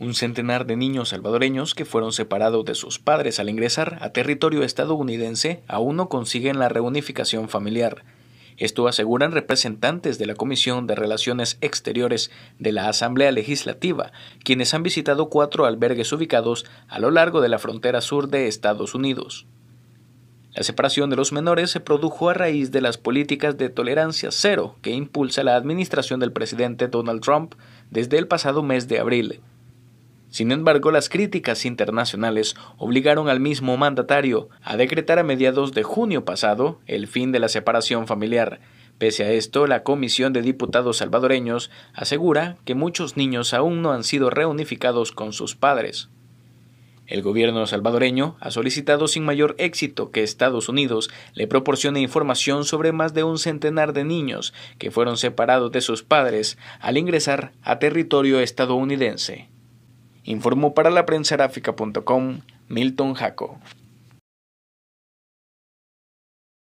un centenar de niños salvadoreños que fueron separados de sus padres al ingresar a territorio estadounidense aún no consiguen la reunificación familiar. Esto aseguran representantes de la Comisión de Relaciones Exteriores de la Asamblea Legislativa, quienes han visitado cuatro albergues ubicados a lo largo de la frontera sur de Estados Unidos. La separación de los menores se produjo a raíz de las políticas de tolerancia cero que impulsa la administración del presidente Donald Trump desde el pasado mes de abril. Sin embargo, las críticas internacionales obligaron al mismo mandatario a decretar a mediados de junio pasado el fin de la separación familiar. Pese a esto, la Comisión de Diputados Salvadoreños asegura que muchos niños aún no han sido reunificados con sus padres. El gobierno salvadoreño ha solicitado sin mayor éxito que Estados Unidos le proporcione información sobre más de un centenar de niños que fueron separados de sus padres al ingresar a territorio estadounidense. Informó para la prensa Milton Jaco.